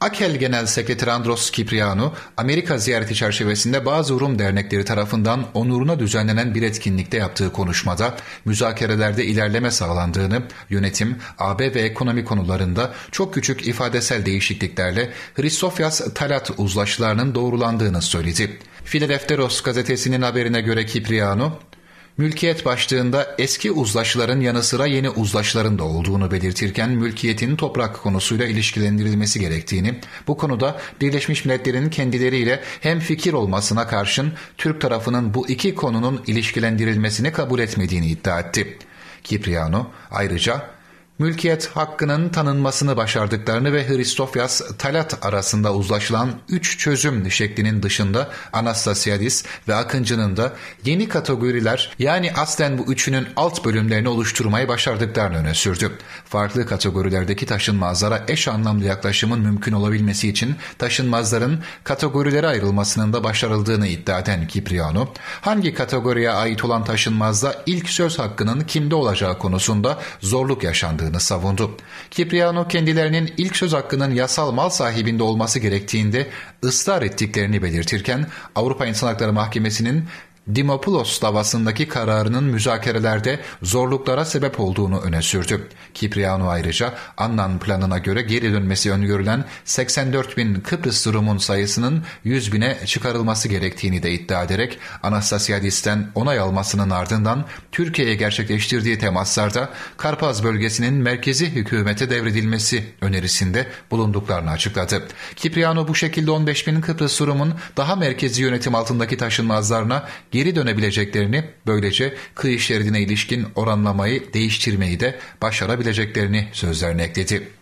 AKEL Genel Sekreteri Andros Kipriano, Amerika ziyareti çerçevesinde bazı Rum dernekleri tarafından onuruna düzenlenen bir etkinlikte yaptığı konuşmada müzakerelerde ilerleme sağlandığını, yönetim, AB ve ekonomi konularında çok küçük ifadesel değişikliklerle Hristofyas Talat uzlaşılarının doğrulandığını söyledi. Filadelfteros gazetesinin haberine göre Kipriano, Mülkiyet başlığında eski uzlaşıların yanı sıra yeni uzlaşıların da olduğunu belirtirken mülkiyetin toprak konusuyla ilişkilendirilmesi gerektiğini, bu konuda Birleşmiş Milletler'in kendileriyle hem fikir olmasına karşın Türk tarafının bu iki konunun ilişkilendirilmesini kabul etmediğini iddia etti. Kipriano ayrıca mülkiyet hakkının tanınmasını başardıklarını ve Hristofyas Talat arasında uzlaşılan üç çözüm şeklinin dışında Anastasiadis ve Akıncı'nın da yeni kategoriler yani aslen bu üçünün alt bölümlerini oluşturmayı başardıklarını öne sürdü. Farklı kategorilerdeki taşınmazlara eş anlamlı yaklaşımın mümkün olabilmesi için taşınmazların kategorilere ayrılmasının da başarıldığını iddia eden Kipriano, hangi kategoriye ait olan taşınmazda ilk söz hakkının kimde olacağı konusunda zorluk yaşandığı olmadığını savundu. Kipriano kendilerinin ilk söz hakkının yasal mal sahibinde olması gerektiğinde ısrar ettiklerini belirtirken Avrupa İnsan Hakları Mahkemesi'nin Dimopoulos davasındaki kararının müzakerelerde zorluklara sebep olduğunu öne sürdü. Kipriano ayrıca Annan planına göre geri dönmesi öngörülen 84 bin Kıbrıs Rum'un sayısının 100 bine çıkarılması gerektiğini de iddia ederek Anastasiadis'ten onay almasının ardından Türkiye'ye gerçekleştirdiği temaslarda Karpaz bölgesinin merkezi hükümete devredilmesi önerisinde bulunduklarını açıkladı. Kipriano bu şekilde 15 bin Kıbrıs Rum'un daha merkezi yönetim altındaki taşınmazlarına geri dönebileceklerini, böylece kıyı şeridine ilişkin oranlamayı değiştirmeyi de başarabileceklerini sözlerine ekledi.